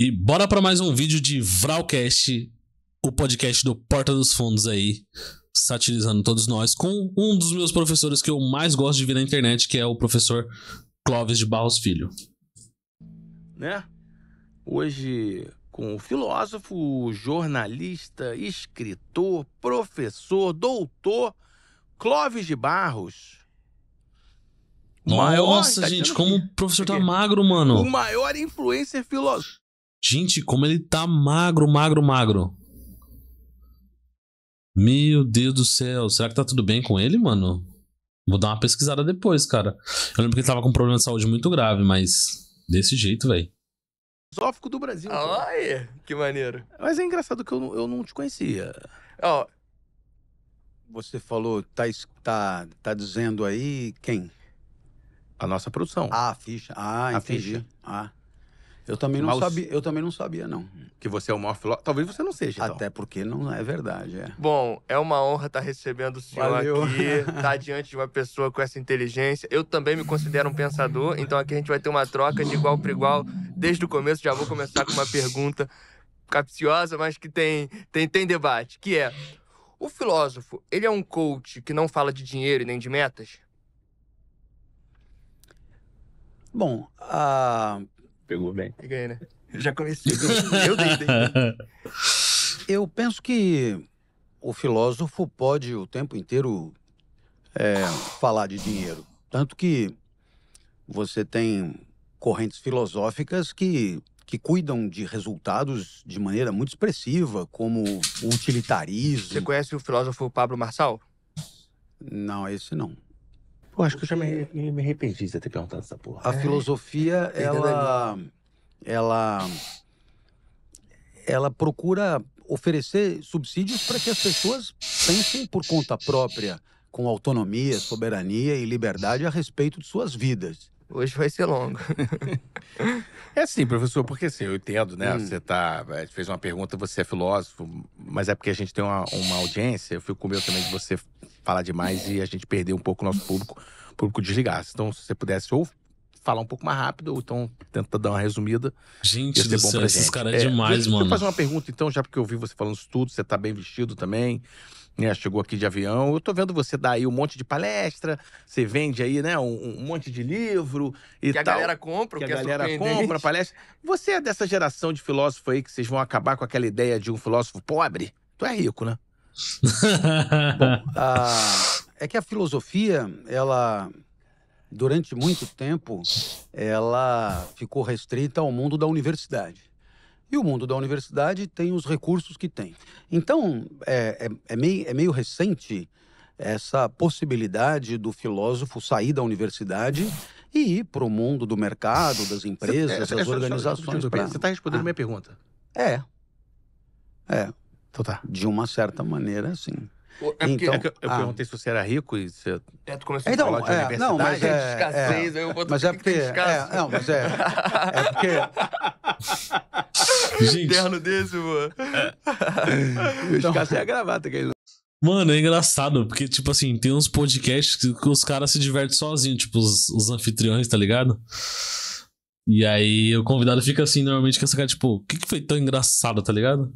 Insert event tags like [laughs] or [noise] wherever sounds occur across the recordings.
E bora para mais um vídeo de Vralcast, o podcast do Porta dos Fundos aí, satirizando todos nós, com um dos meus professores que eu mais gosto de ver na internet, que é o professor Clóvis de Barros Filho. Né? Hoje com o filósofo, jornalista, escritor, professor, doutor Clóvis de Barros. Nossa, maior, gente, como o professor tá magro, mano. O maior influencer filosófico Gente, como ele tá magro, magro, magro. Meu Deus do céu, será que tá tudo bem com ele, mano? Vou dar uma pesquisada depois, cara. Eu lembro que ele tava com um problema de saúde muito grave, mas desse jeito, velho. Filosófico do Brasil. Ah, aí, que maneiro. Mas é engraçado que eu, não, eu não te conhecia. Ó. Oh. Você falou, tá, tá, tá dizendo aí quem? A nossa produção. Ah, a ficha. Ah, a entendi. Ficha. Ah. Eu também não, sabia, eu também não sabia, não. Que você é o maior filósofo. Talvez você não seja. Então. Até porque não é verdade, é. Bom, é uma honra estar recebendo o senhor Valeu. aqui, estar tá diante de uma pessoa com essa inteligência. Eu também me considero um pensador, então aqui a gente vai ter uma troca de igual para igual. Desde o começo já vou começar com uma pergunta capciosa, mas que tem, tem, tem debate, que é... O filósofo, ele é um coach que não fala de dinheiro e nem de metas? Bom, a... Pegou bem. Peguei, né? já comecei. eu dei, dei, dei. [laughs] Eu penso que o filósofo pode o tempo inteiro é, falar de dinheiro. Tanto que você tem correntes filosóficas que, que cuidam de resultados de maneira muito expressiva, como o utilitarismo. Você conhece o filósofo Pablo Marçal? Não, esse não. Eu acho que eu já me, me arrependi de ter perguntado essa porra. A é. filosofia, ela, ela, ela procura oferecer subsídios para que as pessoas pensem por conta própria, com autonomia, soberania e liberdade a respeito de suas vidas. Hoje vai ser longo. é assim, professor, porque assim, eu entendo, né? Hum. Você tá, eh, fez uma pergunta, você é filósofo, mas é porque a gente tem uma, uma audiência, eu fico com medo também de você falar demais e a gente perder um pouco o nosso público, o público desligasse. Então, se você pudesse ou falar um pouco mais rápido, ou então tenta dar uma resumida. Gente, do céu, esses caras é, é demais, mano. Deixa eu fazer uma pergunta, então, já porque eu vi você falando isso tudo, você tá bem vestido também. Né, chegou aqui de avião. Eu tô vendo você dar aí um monte de palestra, você vende aí, né, um, um monte de livro e que tal. Que a galera compra, que, que a é galera compra palestra. Você é dessa geração de filósofo aí que vocês vão acabar com aquela ideia de um filósofo pobre? Tu é rico, né? Bom, [laughs] a, é que a filosofia, ela durante muito tempo, ela ficou restrita ao mundo da universidade. E o mundo da universidade tem os recursos que tem. Então, é, é, é, meio, é meio recente essa possibilidade do filósofo sair da universidade e ir para o mundo do mercado, das empresas, é, é, das organizações. Você está respondendo a ah. minha pergunta. É. É. Então tá. De uma certa maneira, sim. É porque então, é eu, eu ah, perguntei se você era rico e você. É, tu começou então, a falar de é, universidade. Não, mas é, escassez, é, eu vou mas é porque, é, não, mas é, é porque... [laughs] Gente... Interno desse, mano. É. Então... Escassez é a gravata que ele... Mano, é engraçado, porque, tipo assim, tem uns podcasts que, os caras se divertem sozinhos, tipo, os, os anfitriões, tá ligado? E aí o convidado fica assim, normalmente, com essa cara, tipo, o que, que foi tão engraçado, tá ligado?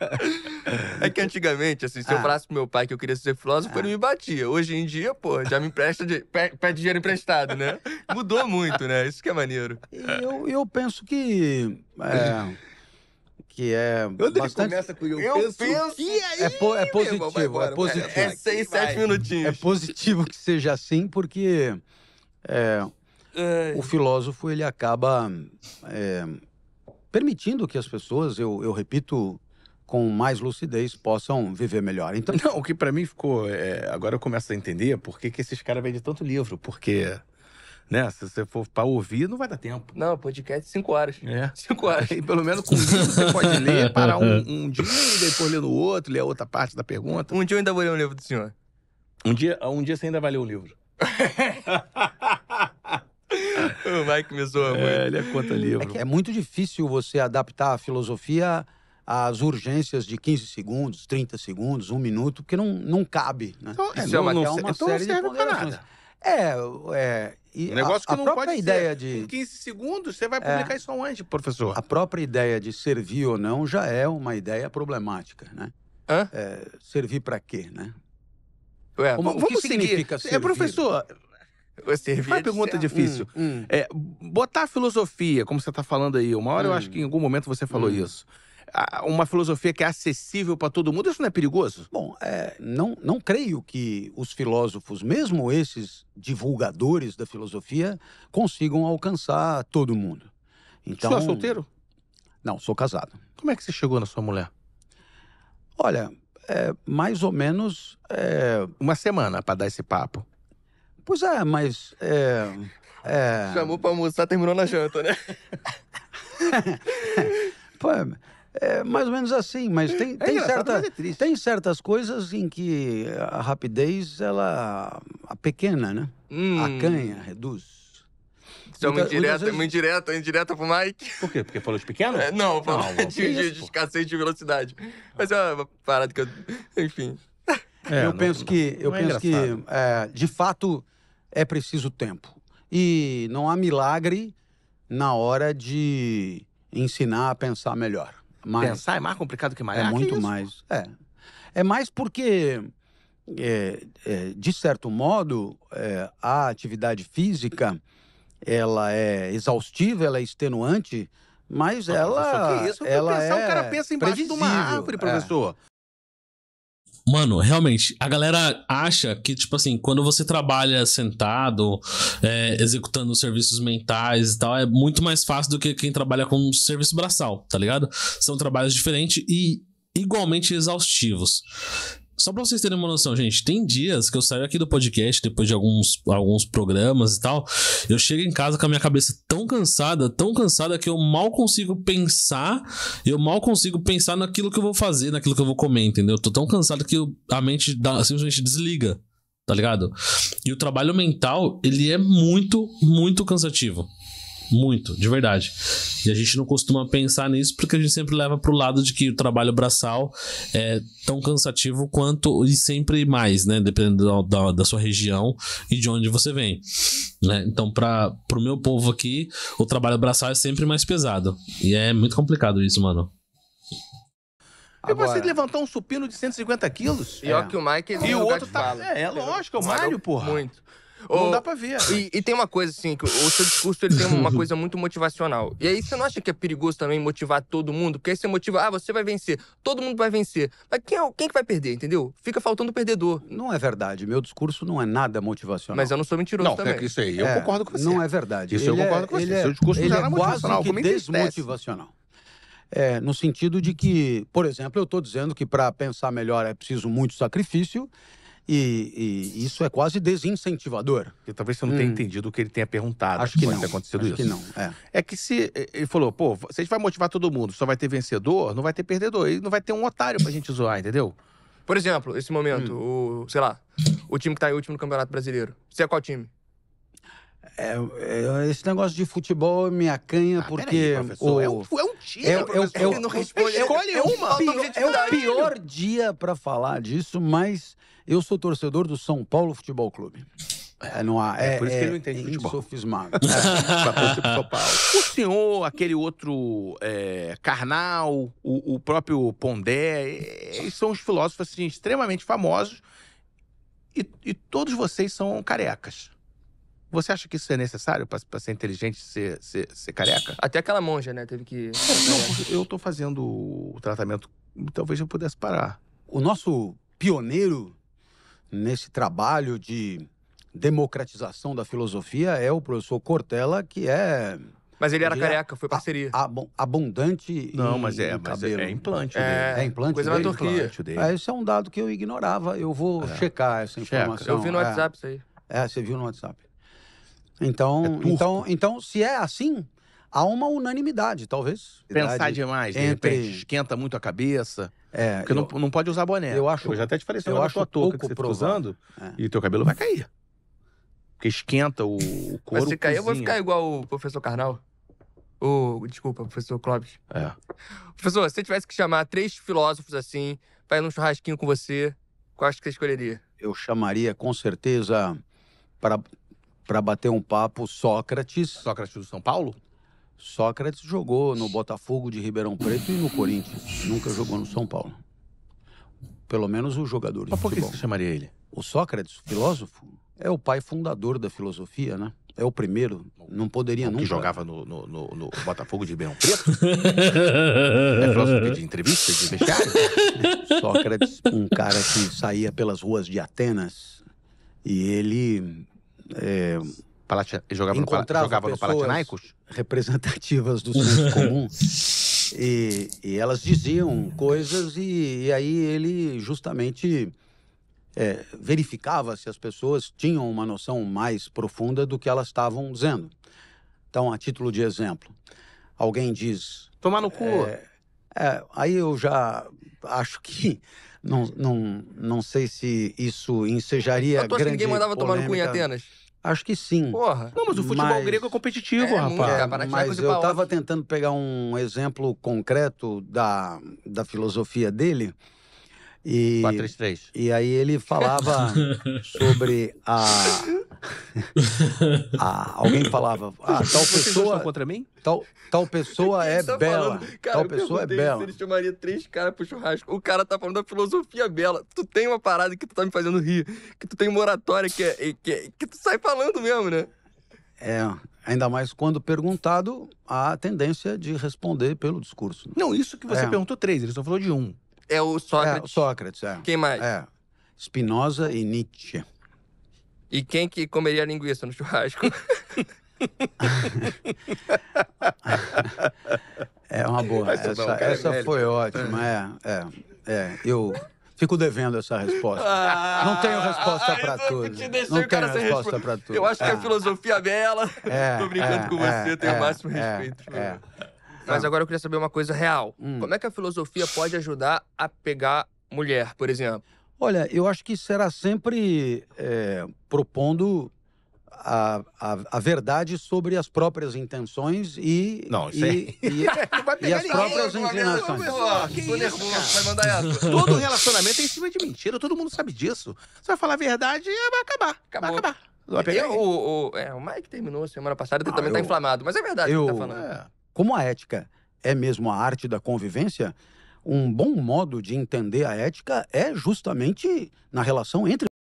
É. [laughs] é que antigamente, assim, se eu ah. falasse pro meu pai que eu queria ser filósofo, ah. ele me batia. Hoje em dia, pô, já me empresta, de, pede dinheiro emprestado, né? Mudou muito, né? Isso que é maneiro. Eu, eu penso que. É, que é. Quando bastante... começa com eu, eu penso, penso que aí, é, é, po é positivo. Irmão, é embora, é positivo. É seis, sete minutinhos. É positivo que seja assim, porque é, o filósofo ele acaba é, permitindo que as pessoas, eu, eu repito com mais lucidez, possam viver melhor. Então, não, o que para mim ficou, é, agora eu começo a entender por que, que esses caras vendem tanto livro, porque né? Se você for para ouvir, não vai dar tempo. Não, podcast cinco horas. É. [laughs] Cinco horas. E pelo menos com um você pode ler, [laughs] parar um, um dia e depois ler no outro, ler a outra parte da pergunta. Um dia eu ainda vou ler um livro do senhor. Um dia, um dia você ainda vai ler um livro. [laughs] o [laughs] Mike me zoa é, muito. É, ele é conta livro. É, que é muito difícil você adaptar a filosofia às urgências de 15 segundos, 30 segundos, um minuto, porque não, não cabe. Né? Então, é, é, é uma, não, é uma então série não serve de pra nada. É, é. E um negócio a, que não pode ideia ser, de. Em 15 segundos, você vai publicar é, isso aonde, professor? A própria ideia de servir ou não já é uma ideia problemática, né? Hã? É, servir para quê, né? Ué, Como, vamos o que seguir. significa servir? É, professor, Assim, uma pergunta difícil. Hum, hum. É, botar filosofia, como você está falando aí, uma hora hum. eu acho hum. que em algum momento você falou hum. isso. Uma filosofia que é acessível para todo mundo, isso não é perigoso? Bom, é, não, não creio que os filósofos, mesmo esses divulgadores da filosofia, consigam alcançar todo mundo. Então, Você é solteiro? Não, sou casado. Como é que você chegou na sua mulher? Olha, é, mais ou menos. É... Uma semana para dar esse papo. Pois é, mas. É, é... Chamou pra almoçar, terminou na janta, né? [laughs] Pô, é mais ou menos assim, mas tem, é tem, certa, mas é tem certas coisas em que a rapidez, ela. a pequena, né? Hum. canha reduz. Isso é uma indireta, vezes... uma indireta, uma indireta pro Mike. Por quê? Porque falou de pequeno? É, não, falou de, de, de, escassez de velocidade. Mas é uma parada que eu. Enfim. É, é eu não, penso não, que. Não eu penso que, de fato, é preciso tempo. E não há milagre na hora de ensinar a pensar melhor. Mas pensar é mais complicado que malhar? É muito mais. É. É mais porque, é, é, de certo modo, é, a atividade física ela é exaustiva, ela é extenuante, mas ela. Só que isso? ela pensar, é o cara pensa embaixo de uma árvore, é. professor. Mano, realmente, a galera acha que, tipo assim, quando você trabalha sentado, é, executando serviços mentais e tal, é muito mais fácil do que quem trabalha com serviço braçal, tá ligado? São trabalhos diferentes e igualmente exaustivos. Só pra vocês terem uma noção, gente, tem dias que eu saio aqui do podcast, depois de alguns, alguns programas e tal, eu chego em casa com a minha cabeça tão cansada, tão cansada, que eu mal consigo pensar, eu mal consigo pensar naquilo que eu vou fazer, naquilo que eu vou comer, entendeu? Eu tô tão cansado que eu, a mente dá, simplesmente desliga, tá ligado? E o trabalho mental, ele é muito, muito cansativo. Muito, de verdade. E a gente não costuma pensar nisso porque a gente sempre leva pro lado de que o trabalho braçal é tão cansativo quanto e sempre mais, né? Dependendo da, da sua região e de onde você vem. Né? Então, para o meu povo aqui, o trabalho braçal é sempre mais pesado. E é muito complicado isso, mano. Agora... Você levantar um supino de 150 quilos? e é. que o Mike. É e o outro tá. É, é lógico, é o Mário, porra. Muito. Não dá pra ver. E, é. e, tem uma coisa, assim, que o seu discurso ele tem uma [laughs] coisa muito motivacional. E aí você não acha que é perigoso também motivar todo mundo? Porque aí você motiva, ah, você vai vencer, todo mundo vai vencer. Mas quem, é, quem que vai perder, entendeu? Fica faltando o perdedor. Não é verdade. Meu discurso não é nada motivacional. Mas eu não sou mentiroso não, é também. Não, é isso aí. Eu é, concordo com você. Não é verdade. Isso ele eu é concordo é, com você. Seu discurso ele já era motivacional. Quase que desmotivacional. É, no sentido de que, por exemplo, eu estou dizendo que para pensar melhor é preciso muito sacrifício e, e, isso é quase desincentivador. E talvez você não tenha hum. entendido o que ele tenha perguntado. Acho que pode não. ter acontecido Acho isso. que não. É. é. que se ele falou, pô, se a gente vai motivar todo mundo, só vai ter vencedor, não vai ter perdedor. E não vai ter um otário pra gente zoar, entendeu? Por exemplo, esse momento, hum. o, sei lá, o time que tá em último no Campeonato Brasileiro. Você é qual time? É, é, esse negócio de futebol é me acanha ah, porque. Aí, é o... é, um, é um mentira, é é eu, é Eu, não responde. Escolhe uma. é o pior dia para falar disso, mas eu sou torcedor do São Paulo Futebol Clube. É, não há, é, é, por isso que ele não entende é futebol. Sofismado. [laughs] o senhor, aquele outro é, o, o, próprio Pondé, são os filósofos assim, extremamente famosos e, e todos vocês são carecas. Você acha que isso é necessário para ser inteligente, ser, ser, ser careca? Até aquela monja, né? Teve que. É, não, eu tô fazendo o tratamento. Talvez eu pudesse parar. O nosso pioneiro nesse trabalho de democratização da filosofia é o professor Cortella, que é. Mas ele era é careca, foi parceria. ab abundante Não, mas é, mas é cabelo. é implante. É, é implante coisa dele? na Turquia. Dele. É, esse é um dado que eu ignorava. Eu vou é. checar essa informação. Checa. Eu vi no WhatsApp isso aí. É, você viu no WhatsApp. Então, é então, então, se é assim, há uma unanimidade, talvez. Pensar demais, entre... de repente, esquenta muito a cabeça. É, porque eu... não, não pode usar boné. Eu acho. Eu já até te falei, eu é acho a touca que você está usando é. e teu cabelo vai cair. Porque esquenta o, o couro. Mas se cair, eu vou ficar igual o professor Carnal. O, desculpa, professor Clóvis. É. Professor, se você tivesse que chamar três filósofos assim, para ir num churrasquinho com você, quais que você escolheria? Eu chamaria, com certeza, para para bater um papo Sócrates. Sócrates do São Paulo? Sócrates jogou no Botafogo de Ribeirão Preto e no Corinthians. Nunca jogou no São Paulo. Pelo menos os jogadores. Mas por que você chamaria ele? O Sócrates, filósofo, é o pai fundador da filosofia, né? É o primeiro. Não poderia o nunca. Que jogava no, no, no, no Botafogo de Ribeirão Preto? [laughs] é filósofo de entrevista, de vestiário? [laughs] Sócrates, um cara que saía pelas ruas de Atenas e ele é, jogava no, jogava no Palatinaicos? Representativas do senso [laughs] comum. E, e, elas diziam coisas, e, e aí ele justamente é, verificava se as pessoas tinham uma noção mais profunda do que elas estavam dizendo. Então, a título de exemplo, alguém diz. Tomar no cu! É, é, aí eu já acho que [laughs] não, não, não sei se isso ensejaria Mas tu acha que ninguém mandava polêmica. tomar no cu em Atenas? Acho que sim. Porra. Não, mas o futebol mas... grego é competitivo, é, rapaz. É, mas eu estava tentando pegar um exemplo concreto da, da filosofia dele. E, -3. E aí ele falava [laughs] sobre a, [laughs] ah, alguém falava, ah, tal pessoa contra mim? Tal, tal pessoa é tá bela. Cara, tal pessoa é bela. Eles chamariam três caras pro churrasco. O cara tá falando da filosofia bela. Tu tem uma parada que tu tá me fazendo rir, que tu tem moratória que é, que, é, que tu sai falando mesmo, né? É, ainda mais quando perguntado, há tendência de responder pelo discurso. Não, isso que você é. perguntou três, ele só falou de um. É o é, Sócrates. É, Sócrates, é. Quem mais? É. Spinoza e Nietzsche. E quem que comeria linguiça no churrasco? [laughs] é uma boa. Essa, bom, é essa foi ótima. É, é, é. Eu fico devendo essa resposta. Ah, não tenho resposta ah, para tudo. Te não tenho resposta para tudo. Eu acho é. que a é. filosofia é bela. É, [laughs] Tô brincando é, com você, é, tenho o é, máximo respeito. Mas agora eu queria saber uma coisa real. Hum. Como é que a filosofia pode ajudar a pegar mulher, por exemplo? Olha, eu acho que será sempre é, propondo a, a, a, verdade sobre as próprias intenções e. Não, isso e, é... e, [laughs] e, as próprias inclinações. vai pegar ninguém. [laughs] Todo relacionamento é em cima de mentira, todo mundo sabe disso. Você vai falar a verdade e vai acabar. Acabou. Vai acabar. eu, o, o, é, o Mike terminou semana passada, ele ah, também tá eu, tá inflamado. Mas é verdade o que ele tá falando. É, como a ética é mesmo a arte da convivência, um bom modo de entender a ética é justamente na relação entre